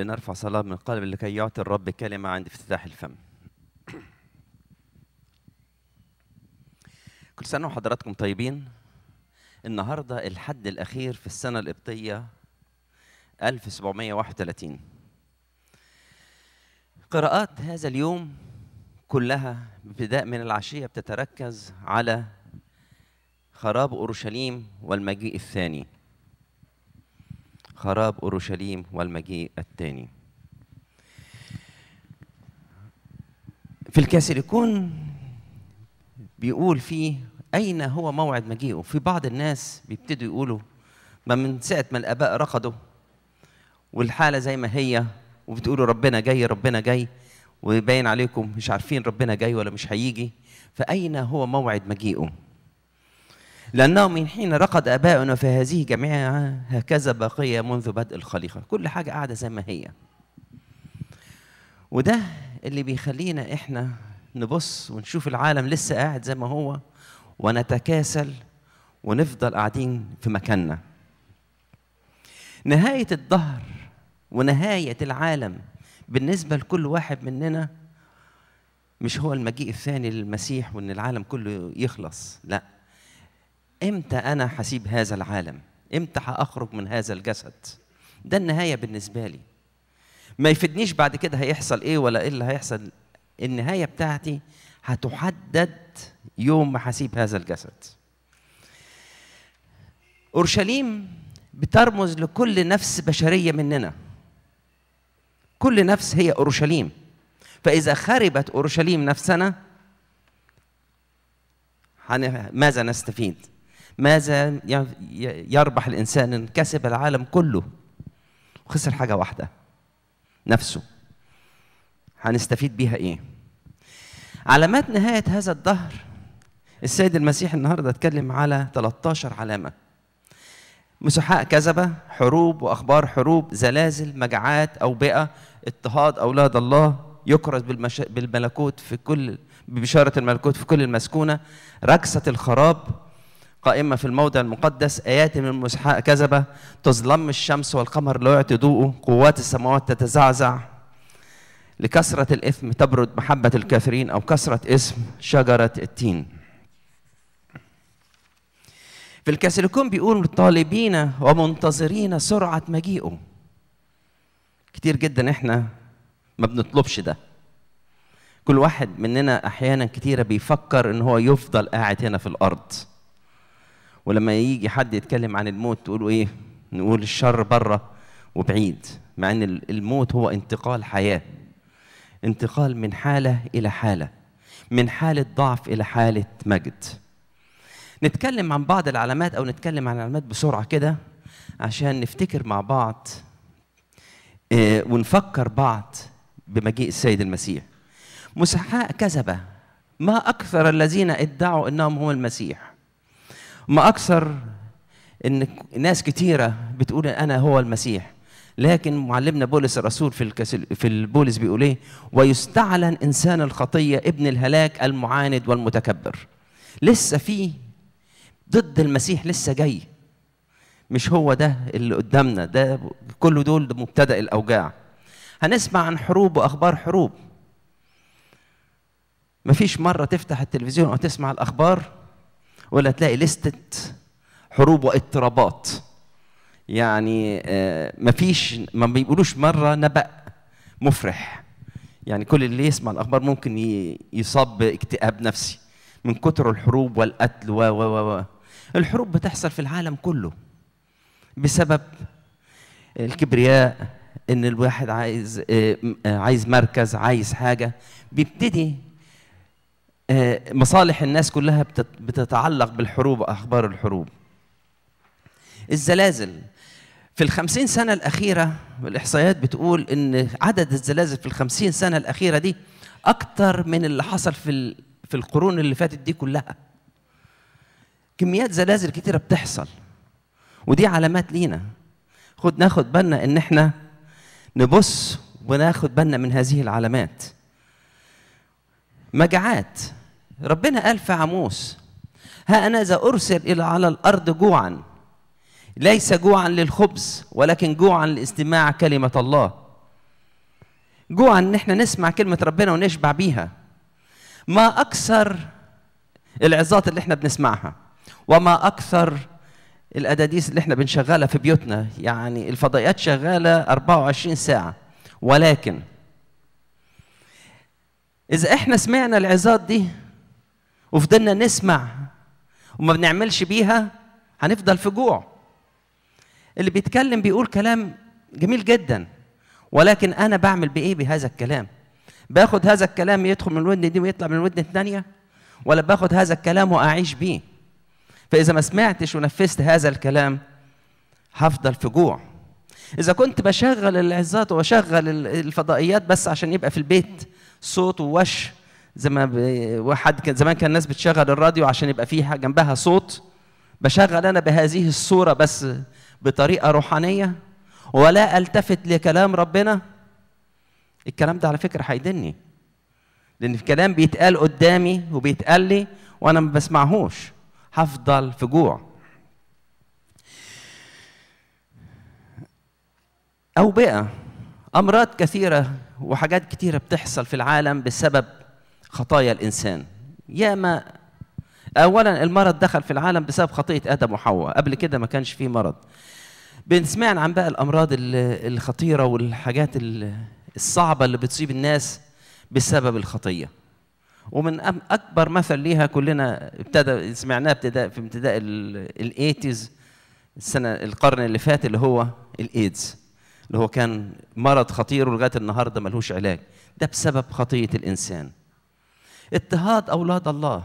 لنرفع صلاة من القلب لكي يعطي الرب كلمة عند افتتاح الفم كل سنة وحضراتكم طيبين النهاردة الحد الأخير في السنة القبطية 1731 قراءات هذا اليوم كلها ابتداء من العشية بتتركز على خراب أورشليم والمجيء الثاني خراب أورشليم والمجيء الثاني في الكاسر يكون بيقول فيه أين هو موعد مجيئه في بعض الناس بيبتدوا يقولوا ما من ساعة ما الآباء رقدوا والحالة زي ما هي وبتقولوا ربنا جاي ربنا جاي ويبين عليكم مش عارفين ربنا جاي ولا مش هيجي فأين هو موعد مجيئه لأنه من حين رقد آباؤنا في هذه جميعها هكذا بقية منذ بدء الخليقة كل حاجة قاعدة زي ما هي وده اللي بيخلينا إحنا نبص ونشوف العالم لسه قاعد زي ما هو ونتكاسل ونفضل قاعدين في مكاننا نهاية الدهر ونهاية العالم بالنسبة لكل واحد مننا مش هو المجيء الثاني للمسيح وان العالم كله يخلص لا امتى انا هسيب هذا العالم امتى هاخرج من هذا الجسد ده النهايه بالنسبه لي ما يفيدنيش بعد كده هيحصل ايه ولا ايه اللي هيحصل النهايه بتاعتي هتحدد يوم ما هسيب هذا الجسد اورشليم بترمز لكل نفس بشريه مننا كل نفس هي اورشليم فاذا خربت اورشليم نفسنا ماذا نستفيد ماذا يربح الإنسان إن كسب العالم كله وخسر حاجة واحدة نفسه هنستفيد بيها إيه؟ علامات نهاية هذا الدهر السيد المسيح النهاردة اتكلم على 13 علامة مسحاء كذبة حروب وأخبار حروب زلازل مجاعات أوبئة اضطهاد أولاد الله يكرز بالملكوت في كل ببشارة الملكوت في كل المسكونة ركسة الخراب قائمة في الموضع المقدس آيات من مسحاء كذبة تظلم الشمس والقمر لا يعتدوه قوات السماوات تتزعزع لكثرة الإثم تبرد محبة الكافرين أو كثرة اسم شجرة التين في الكسلكون بيقول طالبين ومنتظرين سرعة مجيئه كتير جدا احنا ما بنطلبش ده كل واحد مننا احيانا كتيره بيفكر ان هو يفضل قاعد هنا في الارض ولما يجي حد يتكلم عن الموت تقولوا ايه نقول الشر بره وبعيد مع ان الموت هو انتقال حياه انتقال من حاله الى حاله من حاله ضعف الى حاله مجد نتكلم عن بعض العلامات او نتكلم عن العلامات بسرعه كده عشان نفتكر مع بعض آه، ونفكر بعض بمجيء السيد المسيح مسحاء كذبه ما اكثر الذين ادعوا انهم هم المسيح ما أكثر إن ناس كثيره بتقول أنا هو المسيح لكن معلمنا بولس الرسول في في البولس بيقول ايه ويستعلن انسان الخطيه ابن الهلاك المعاند والمتكبر لسه في ضد المسيح لسه جاي مش هو ده اللي قدامنا ده كل دول مبتدا الاوجاع هنسمع عن حروب واخبار حروب مفيش مره تفتح التلفزيون او تسمع الاخبار ولا تلاقي لستة حروب واضطرابات يعني آه، مفيش ما بيقولوش مرة نبأ مفرح يعني كل اللي يسمع الأخبار ممكن يصاب باكتئاب نفسي من كثر الحروب والقتل و و و الحروب بتحصل في العالم كله بسبب الكبرياء ان الواحد عايز آه، آه، عايز مركز عايز حاجه بيبتدي آه، مصالح الناس كلها بتتعلق بالحروب وأخبار الحروب الزلازل في الخمسين سنة الأخيرة الإحصائيات بتقول إن عدد الزلازل في الخمسين سنة الأخيرة دي أكتر من اللي حصل في في القرون اللي فاتت دي كلها كميات زلازل كتيرة بتحصل ودي علامات لينا خد ناخد بالنا إن إحنا نبص وناخد بالنا من هذه العلامات مجاعات ربنا قال في عموس ها أنا اذا أرسل إلى على الأرض جوعا ليس جوعا للخبز ولكن جوعا لاستماع كلمة الله جوعا إن إحنا نسمع كلمة ربنا ونشبع بيها ما أكثر العظات اللي إحنا بنسمعها وما أكثر الأداديس اللي إحنا بنشغلها في بيوتنا يعني الفضائيات شغالة 24 ساعة ولكن إذا إحنا سمعنا العظات دي وفضلنا نسمع وما بنعملش بيها هنفضل في جوع اللي بيتكلم بيقول كلام جميل جدا ولكن انا بعمل بايه بهذا الكلام باخد هذا الكلام يدخل من الودن دي ويطلع من الودن الثانيه ولا باخد هذا الكلام واعيش بيه فاذا ما سمعتش ونفذت هذا الكلام هفضل في جوع اذا كنت بشغل العظات وبشغل الفضائيات بس عشان يبقى في البيت صوت ووش زي ما واحد كان زمان كان الناس بتشغل الراديو عشان يبقى فيها جنبها صوت بشغل انا بهذه الصوره بس بطريقه روحانيه ولا التفت لكلام ربنا الكلام ده على فكره هيدني لان الكلام بيتقال قدامي وبيتقال لي وانا ما بسمعهوش هفضل في جوع اوبئه امراض كثيره وحاجات كثيره بتحصل في العالم بسبب خطايا الإنسان ياما أولا المرض دخل في العالم بسبب خطية آدم وحواء قبل كده ما كانش فيه مرض بنسمعنا عن بقى الأمراض الخطيرة والحاجات الصعبة اللي بتصيب الناس بسبب الخطية ومن أكبر مثل ليها كلنا ابتدى سمعناه ابتداء في ابتداء الإيتيز السنة القرن اللي فات اللي هو الإيدز اللي هو كان مرض خطير ولغاية النهاردة ملهوش علاج ده بسبب خطية الإنسان اضطهاد اولاد الله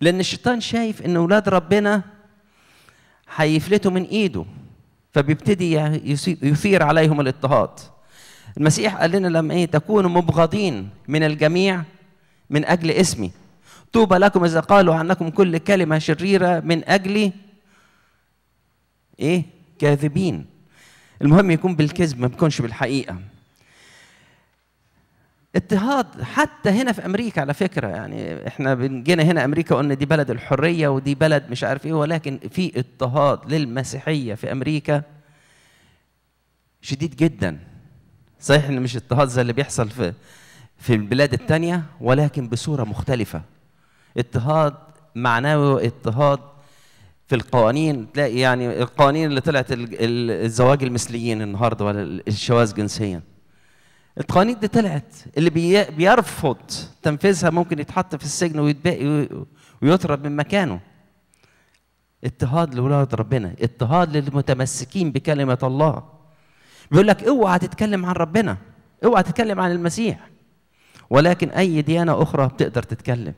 لان الشيطان شايف ان اولاد ربنا هيفلتوا من ايده فبيبتدي يثير عليهم الاضطهاد المسيح قال لنا لما ايه تكونوا مبغضين من الجميع من اجل اسمي طوبى لكم اذا قالوا عنكم كل كلمه شريره من اجل ايه كاذبين المهم يكون بالكذب ما يكونش بالحقيقه اضطهاد حتى هنا في امريكا على فكره يعني احنا جينا هنا امريكا قلنا دي بلد الحريه ودي بلد مش عارف ايه ولكن في اضطهاد للمسيحيه في امريكا شديد جدا صحيح ان مش اضطهاد زي اللي بيحصل في في البلاد التانية ولكن بصوره مختلفه اضطهاد معنوي واضطهاد في القوانين تلاقي يعني القوانين اللي طلعت الزواج المثليين النهارده ولا الشواذ جنسيا القوانين دي طلعت اللي بيرفض تنفيذها ممكن يتحط في السجن ويتبقي ويطرد من مكانه اضطهاد لولاد ربنا اضطهاد للمتمسكين بكلمة الله بيقول لك اوعى تتكلم عن ربنا اوعى تتكلم عن المسيح ولكن اي ديانة اخرى بتقدر تتكلم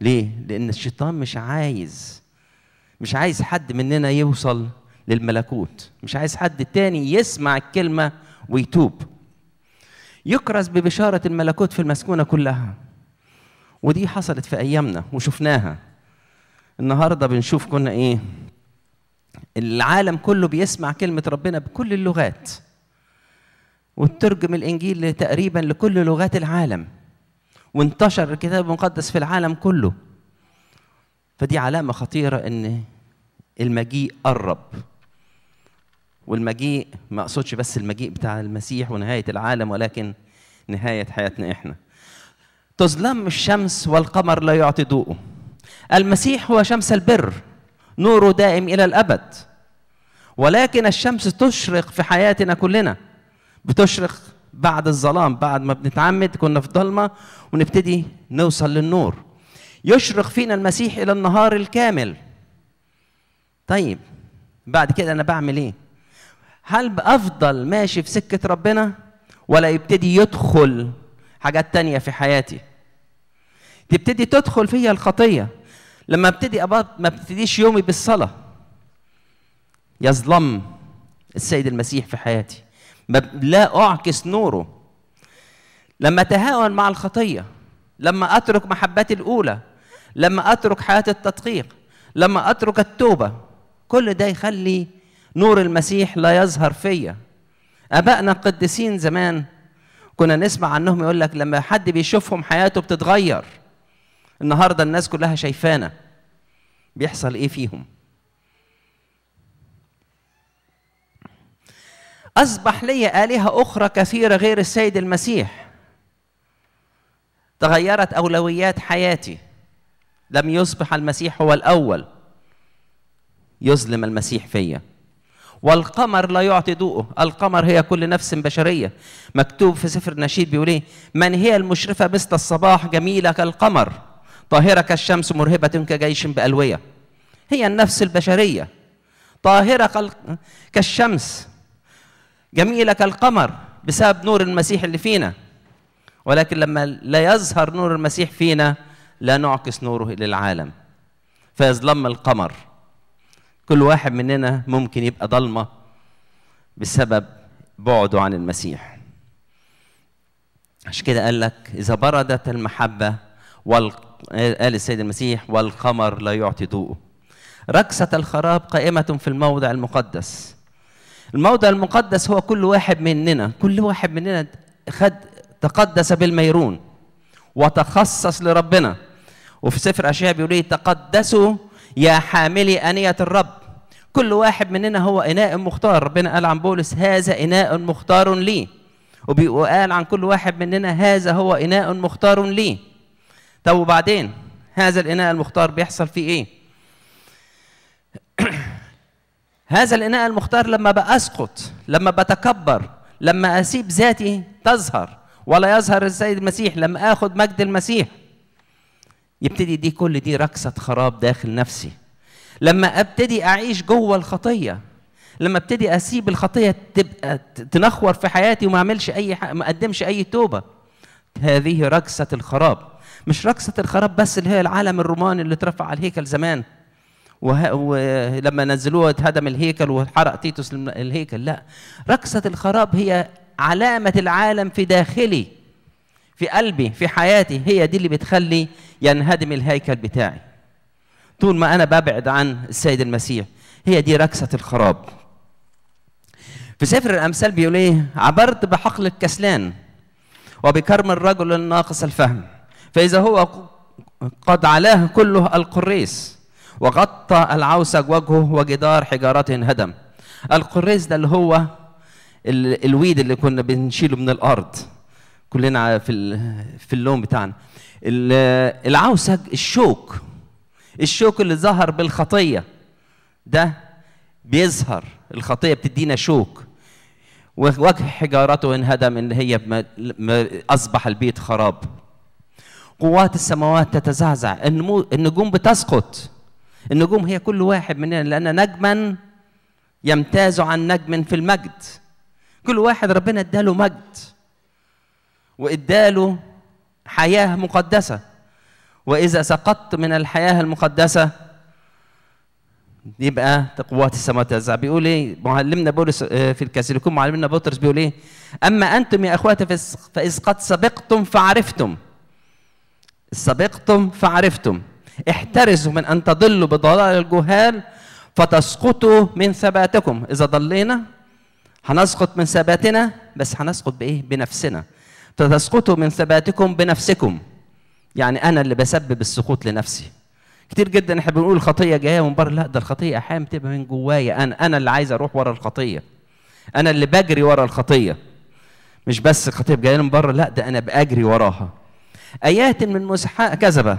ليه؟ لان الشيطان مش عايز مش عايز حد مننا يوصل للملكوت مش عايز حد تاني يسمع الكلمة ويتوب يكرز ببشارة الملكوت في المسكونة كلها ودي حصلت في أيامنا وشفناها النهاردة بنشوف كنا إيه العالم كله بيسمع كلمة ربنا بكل اللغات وترجم الإنجيل تقريبا لكل لغات العالم وانتشر الكتاب المقدس في العالم كله فدي علامة خطيرة إن المجيء قرب والمجيء ما اقصدش بس المجيء بتاع المسيح ونهايه العالم ولكن نهايه حياتنا احنا تظلم الشمس والقمر لا يعطي ضوءه المسيح هو شمس البر نوره دائم الى الابد ولكن الشمس تشرق في حياتنا كلنا بتشرق بعد الظلام بعد ما بنتعمد كنا في ضلمه ونبتدي نوصل للنور يشرق فينا المسيح الى النهار الكامل طيب بعد كده انا بعمل ايه هل بأفضل ماشي في سكه ربنا ولا يبتدي يدخل حاجات تانية في حياتي تبتدي تدخل فيا الخطيه لما ابتدي ما ابتديش يومي بالصلاه يظلم السيد المسيح في حياتي لا اعكس نوره لما تهاون مع الخطيه لما اترك محبتي الاولى لما اترك حياه التدقيق لما اترك التوبه كل ده يخلي نور المسيح لا يظهر فيا ابائنا القديسين زمان كنا نسمع عنهم يقول لك لما حد بيشوفهم حياته بتتغير النهارده الناس كلها شايفانا بيحصل ايه فيهم اصبح لي الهه اخرى كثيره غير السيد المسيح تغيرت اولويات حياتي لم يصبح المسيح هو الاول يظلم المسيح فيا والقمر لا يعطي ضوءه القمر هي كل نفس بشرية مكتوب في سفر النشيد بيقول إيه من هي المشرفة مثل الصباح جميلة كالقمر طاهرة كالشمس مرهبة كجيش بألوية هي النفس البشرية طاهرة كالشمس جميلة كالقمر بسبب نور المسيح اللي فينا ولكن لما لا يظهر نور المسيح فينا لا نعكس نوره للعالم فيظلم القمر كل واحد مننا ممكن يبقى ضلمه بسبب بعده عن المسيح عشان كده قال لك اذا بردت المحبه وال... قال السيد المسيح والقمر لا يعطي ضوءه ركسه الخراب قائمه في الموضع المقدس الموضع المقدس هو كل واحد مننا كل واحد مننا خد تقدس بالميرون وتخصص لربنا وفي سفر اشعياء بيقول ايه تقدسوا يا حاملي انيه الرب كل واحد مننا هو إناء مختار ربنا قال عن بولس هذا إناء مختار لي وقال عن كل واحد مننا هذا هو إناء مختار لي طب وبعدين هذا الإناء المختار بيحصل فيه إيه هذا الإناء المختار لما بأسقط لما بتكبر لما أسيب ذاتي تظهر ولا يظهر السيد المسيح لما آخد مجد المسيح يبتدي دي كل دي ركسة خراب داخل نفسي لما ابتدي اعيش جوه الخطيه لما ابتدي اسيب الخطيه تبقى تنخور في حياتي وما اعملش اي ما اقدمش اي توبه هذه رقصه الخراب مش رقصه الخراب بس اللي هي العالم الروماني اللي اترفع على الهيكل زمان ولما نزلوه اتهدم الهيكل وحرق تيتوس الهيكل لا رقصه الخراب هي علامه العالم في داخلي في قلبي في حياتي هي دي اللي بتخلي ينهدم الهيكل بتاعي طول ما أنا ببعد عن السيد المسيح هي دي ركسة الخراب في سفر الأمثال بيقول إيه عبرت بحقل الكسلان وبكرم الرجل الناقص الفهم فإذا هو قد علاه كله القريس وغطى العوسج وجهه وجدار حجارته انهدم القريس ده اللي هو ال... الويد اللي كنا بنشيله من الارض كلنا في في اللون بتاعنا العوسج الشوك الشوك اللي ظهر بالخطية ده بيظهر الخطية بتدينا شوك ووجه حجارته انهدم ان هي اصبح البيت خراب قوات السماوات تتزعزع النجوم بتسقط النجوم هي كل واحد مننا لان نجما يمتاز عن نجم في المجد كل واحد ربنا اداله مجد واداله حياه مقدسه وإذا سقطت من الحياة المقدسة يبقى قوات السماوات تزع بيقول ايه معلمنا بولس آه، في الكاثوليكون معلمنا بطرس بيقول ايه اما انتم يا اخواتي فاذ قد سبقتم فعرفتم سبقتم فعرفتم احترزوا من ان تضلوا بضلال الجهال فتسقطوا من ثباتكم اذا ضلينا هنسقط من ثباتنا بس هنسقط بايه بنفسنا فتسقطوا من ثباتكم بنفسكم يعني انا اللي بسبب السقوط لنفسي كتير جدا احنا بنقول الخطيه جايه من بره لا ده الخطيه احيانا بتبقى من جوايا انا انا اللي عايز اروح ورا الخطيه انا اللي بجري ورا الخطيه مش بس الخطيه جايه من بره لا ده انا باجري وراها ايات من مسحاء كذبه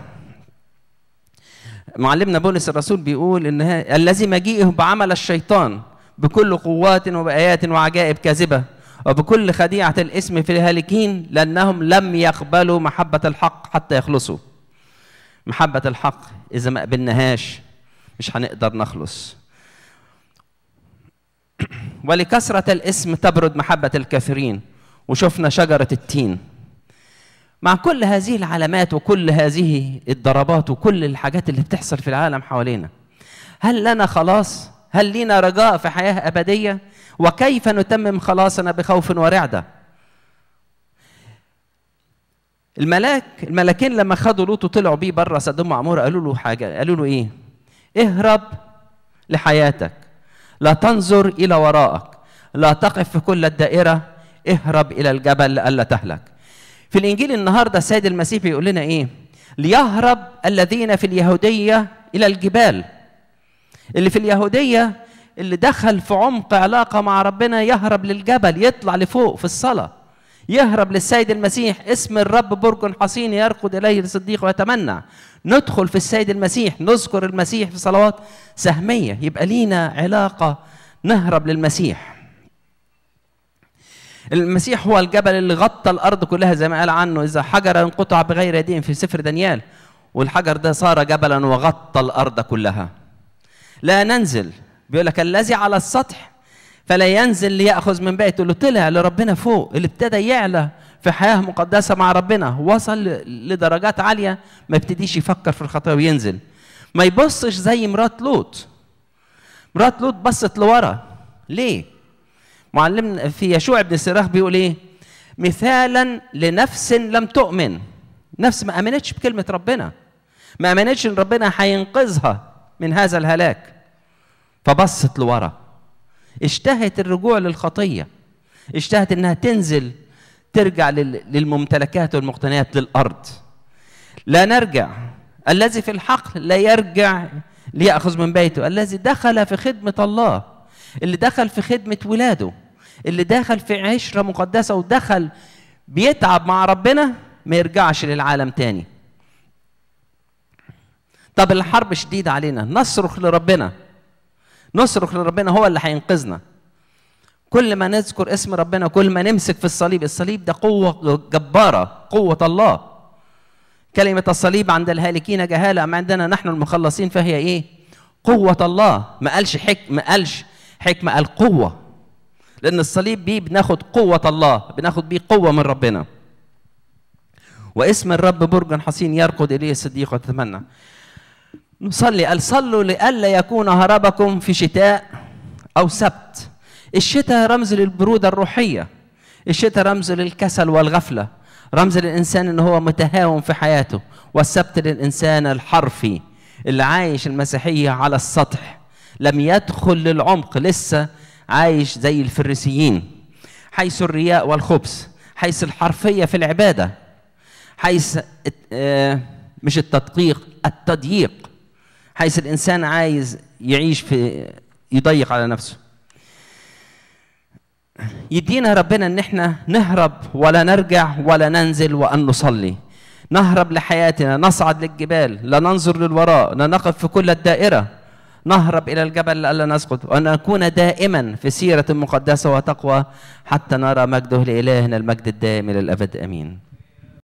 معلمنا بولس الرسول بيقول ان الذي مجيئه بعمل الشيطان بكل قوات وبآيات وعجائب كاذبه وبكل خديعة الاسم في الهالكين لأنهم لم يقبلوا محبة الحق حتى يخلصوا محبة الحق إذا ما قبلناهاش مش هنقدر نخلص ولكثرة الاسم تبرد محبة الكثيرين وشفنا شجرة التين مع كل هذه العلامات وكل هذه الضربات وكل الحاجات اللي بتحصل في العالم حوالينا هل لنا خلاص هل لينا رجاء في حياه ابديه وكيف نتمم خلاصنا بخوف ورعده الملاك الملاكين لما خدوا لوط وطلعوا بيه بره سدوم عمور قالوا له حاجه قالوا له ايه اهرب لحياتك لا تنظر الى وراءك لا تقف في كل الدائره اهرب الى الجبل ألا تهلك في الانجيل النهارده السيد المسيح بيقول لنا ايه ليهرب الذين في اليهوديه الى الجبال اللي في اليهودية اللي دخل في عمق علاقة مع ربنا يهرب للجبل يطلع لفوق في الصلاة يهرب للسيد المسيح اسم الرب برج حصين يرقد إليه الصديق ويتمنى ندخل في السيد المسيح نذكر المسيح في صلوات سهمية يبقى لينا علاقة نهرب للمسيح المسيح هو الجبل اللي غطى الارض كلها زي ما قال عنه اذا حجر انقطع بغير يدين في سفر دانيال والحجر ده صار جبلا وغطى الارض كلها لا ننزل بيقول لك الذي على السطح فلا ينزل ليأخذ من بيته اللي طلع لربنا فوق اللي ابتدى يعلى في حياة مقدسة مع ربنا وصل لدرجات عالية ما يبتديش يفكر في الخطايا وينزل ما يبصش زي مرات لوط مرات لوط بصت لورا ليه معلم في يشوع بن سراخ بيقول ايه مثالا لنفس لم تؤمن نفس ما امنتش بكلمه ربنا ما امنتش ان ربنا هينقذها من هذا الهلاك فبصت لورا اشتهت الرجوع للخطيه اشتهت انها تنزل ترجع للممتلكات والمقتنيات للارض لا نرجع الذي في الحقل لا يرجع ليأخذ من بيته الذي دخل في خدمة الله اللي دخل في خدمة ولاده اللي دخل في عشرة مقدسة ودخل بيتعب مع ربنا ما يرجعش للعالم تاني طب الحرب شديدة علينا نصرخ لربنا نصرخ لربنا هو اللي هينقذنا كل ما نذكر اسم ربنا كل ما نمسك في الصليب الصليب ده قوة جبارة قوة الله كلمة الصليب عند الهالكين جهالة أما عندنا نحن المخلصين فهي إيه؟ قوة الله ما قالش حكم ما قالش حكمة قال قوة لأن الصليب بيه بناخد قوة الله بناخد بيه قوة من ربنا واسم الرب برج حصين يرقد إليه الصديق وتتمنى نصلي قال صلوا لئلا يكون هربكم في شتاء أو سبت الشتاء رمز للبرودة الروحية الشتاء رمز للكسل والغفلة رمز للإنسان إن هو متهاون في حياته والسبت للإنسان الحرفي اللي عايش المسيحية على السطح لم يدخل للعمق لسه عايش زي الفريسيين حيث الرياء والخبث حيث الحرفية في العبادة حيث آه، مش التدقيق التضييق حيث الإنسان عايز يعيش في يضيق على نفسه يدينا ربنا ان احنا نهرب ولا نرجع ولا ننزل وان نصلي نهرب لحياتنا نصعد للجبال لا ننظر للوراء لا نقف في كل الدائره نهرب الى الجبل لئلا نسقط وان نكون دائما في سيره مقدسه وتقوى حتى نرى مجده لالهنا المجد الدائم الى الابد امين